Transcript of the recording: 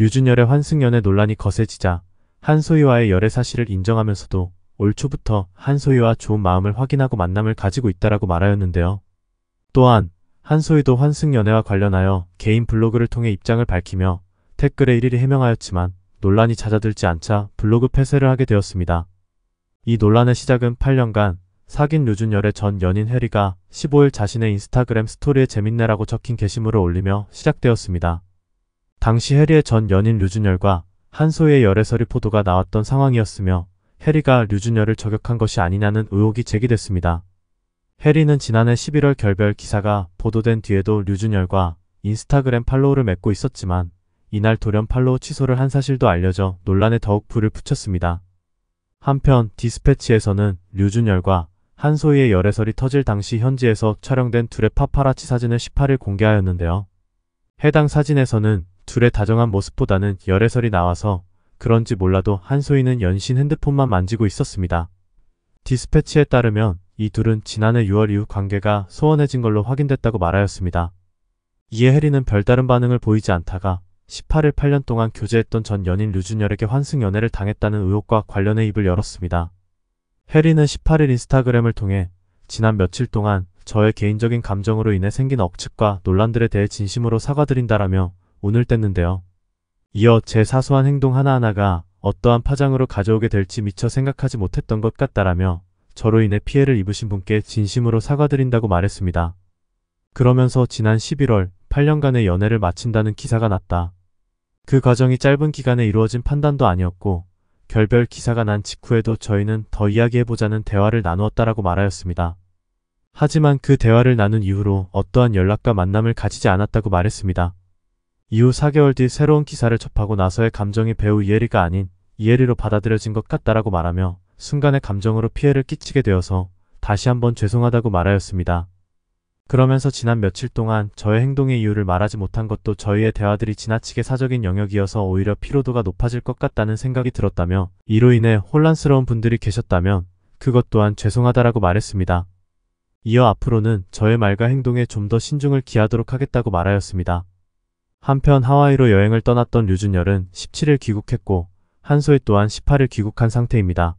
류준열의 환승연의 논란이 거세지자 한소희와의 열애 사실을 인정하면서도 올 초부터 한소희와 좋은 마음을 확인하고 만남을 가지고 있다라고 말하였는데요. 또한 한소희도 환승연애와 관련하여 개인 블로그를 통해 입장을 밝히며 댓글에 일일이 해명하였지만 논란이 잦아들지 않자 블로그 폐쇄를 하게 되었습니다. 이 논란의 시작은 8년간 사귄 류준열의 전 연인 해리가 15일 자신의 인스타그램 스토리에 재밌네라고 적힌 게시물을 올리며 시작되었습니다. 당시 해리의 전 연인 류준열과 한소희의 열애설이 포도가 나왔던 상황이었으며 해리가 류준열을 저격한 것이 아니냐는 의혹이 제기됐습니다. 해리는 지난해 11월 결별 기사가 보도된 뒤에도 류준열과 인스타그램 팔로우를 맺고 있었지만 이날 돌연 팔로우 취소를 한 사실도 알려져 논란에 더욱 불을 붙였습니다. 한편 디스패치에서는 류준열과 한소희의 열애설이 터질 당시 현지에서 촬영된 둘의 파파라치 사진을 18일 공개하였는데요. 해당 사진에서는 둘의 다정한 모습보다는 열애설이 나와서 그런지 몰라도 한소희는 연신 핸드폰만 만지고 있었습니다. 디스패치에 따르면 이 둘은 지난해 6월 이후 관계가 소원해진 걸로 확인됐다고 말하였습니다. 이에 해리는 별다른 반응을 보이지 않다가 18일 8년 동안 교제했던 전 연인 류준열에게 환승 연애를 당했다는 의혹과 관련해 입을 열었습니다. 해리는 18일 인스타그램을 통해 지난 며칠 동안 저의 개인적인 감정으로 인해 생긴 억측과 논란들에 대해 진심으로 사과드린다라며 운을 뗐는데요. 이어 제 사소한 행동 하나하나가 어떠한 파장으로 가져오게 될지 미처 생각하지 못했던 것 같다라며 저로 인해 피해를 입으신 분께 진심으로 사과드린다고 말했습니다. 그러면서 지난 11월 8년간의 연애를 마친다는 기사가 났다. 그 과정이 짧은 기간에 이루어진 판단도 아니었고 결별 기사가 난 직후에도 저희는 더 이야기해보자는 대화를 나누었다라고 말하였습니다. 하지만 그 대화를 나눈 이후로 어떠한 연락과 만남을 가지지 않았다고 말했습니다. 이후 4개월 뒤 새로운 기사를 접하고 나서의 감정이 배우 이혜리가 아닌 이혜리로 받아들여진 것 같다라고 말하며 순간의 감정으로 피해를 끼치게 되어서 다시 한번 죄송하다고 말하였습니다. 그러면서 지난 며칠 동안 저의 행동의 이유를 말하지 못한 것도 저희의 대화들이 지나치게 사적인 영역이어서 오히려 피로도가 높아질 것 같다는 생각이 들었다며 이로 인해 혼란스러운 분들이 계셨다면 그것 또한 죄송하다라고 말했습니다. 이어 앞으로는 저의 말과 행동에 좀 더 신중을 기하도록 하겠다고 말하였습니다. 한편 하와이로 여행을 떠났던 류준열은 17일 귀국했고 한소희 또한 18일 귀국한 상태입니다.